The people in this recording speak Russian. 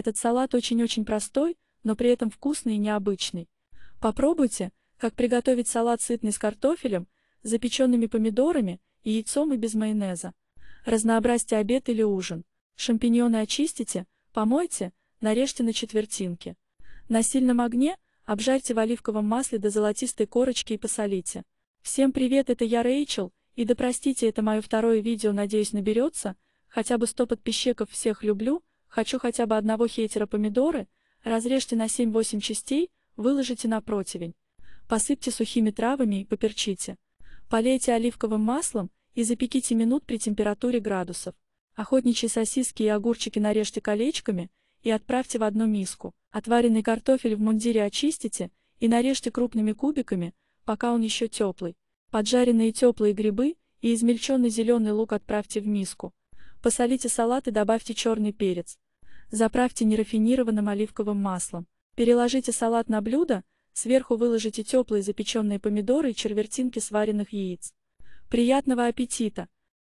Этот салат очень-очень простой, но при этом вкусный и необычный. Попробуйте, как приготовить салат сытный с картофелем, запеченными помидорами, яйцом и без майонеза. Разнообразьте обед или ужин. Шампиньоны очистите, помойте, нарежьте на четвертинки. На сильном огне обжарьте в оливковом масле до золотистой корочки и посолите. Всем привет, это я Рэйчел, и да простите, это мое второе видео, надеюсь, наберется, хотя бы 100 подписчиков всех люблю, Хочу хотя бы одного хейтера помидоры, разрежьте на 7-8 частей, выложите на противень. Посыпьте сухими травами и поперчите. Полейте оливковым маслом и запеките минут при температуре градусов. Охотничьи сосиски и огурчики нарежьте колечками и отправьте в одну миску. Отваренный картофель в мундире очистите и нарежьте крупными кубиками, пока он еще теплый. Поджаренные теплые грибы и измельченный зеленый лук отправьте в миску. Посолите салат и добавьте черный перец. Заправьте нерафинированным оливковым маслом. Переложите салат на блюдо, сверху выложите теплые запеченные помидоры и червертинки сваренных яиц. Приятного аппетита!